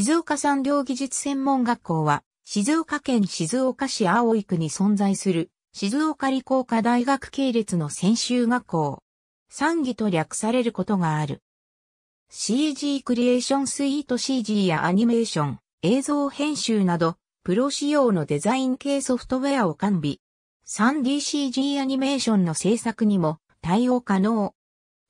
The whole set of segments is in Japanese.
静岡産業技術専門学校は、静岡県静岡市青井区に存在する、静岡理工科大学系列の専修学校。産技と略されることがある。CG クリエーションスイート CG やアニメーション、映像編集など、プロ仕様のデザイン系ソフトウェアを完備。3DCG アニメーションの制作にも対応可能。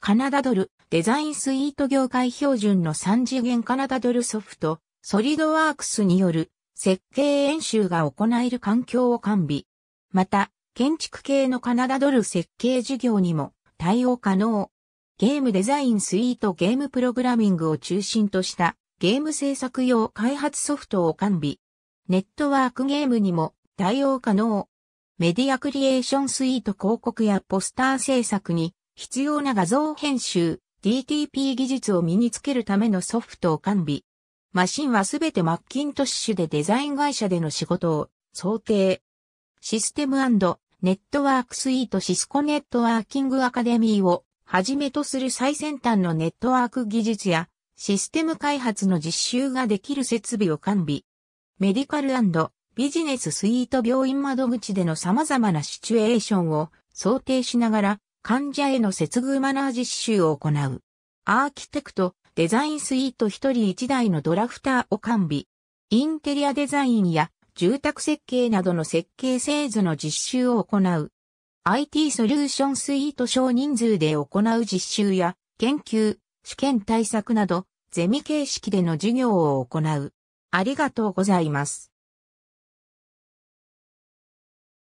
カナダドル、デザインスイート業界標準の3次元カナダドルソフト、ソリドワークスによる設計演習が行える環境を完備。また、建築系のカナダドル設計事業にも対応可能。ゲームデザインスイートゲームプログラミングを中心としたゲーム制作用開発ソフトを完備。ネットワークゲームにも対応可能。メディアクリエーションスイート広告やポスター制作に必要な画像編集、DTP 技術を身につけるためのソフトを完備。マシンはすべてマッキントッシュでデザイン会社での仕事を想定。システムネットワークスイートシスコネットワーキングアカデミーをはじめとする最先端のネットワーク技術やシステム開発の実習ができる設備を完備。メディカルビジネススイート病院窓口での様々なシチュエーションを想定しながら患者への接遇マナー実習を行う。アーキテクト、デザインスイート一人一台のドラフターを完備。インテリアデザインや住宅設計などの設計製図の実習を行う。IT ソリューションスイート少人数で行う実習や研究、試験対策など、ゼミ形式での授業を行う。ありがとうございます。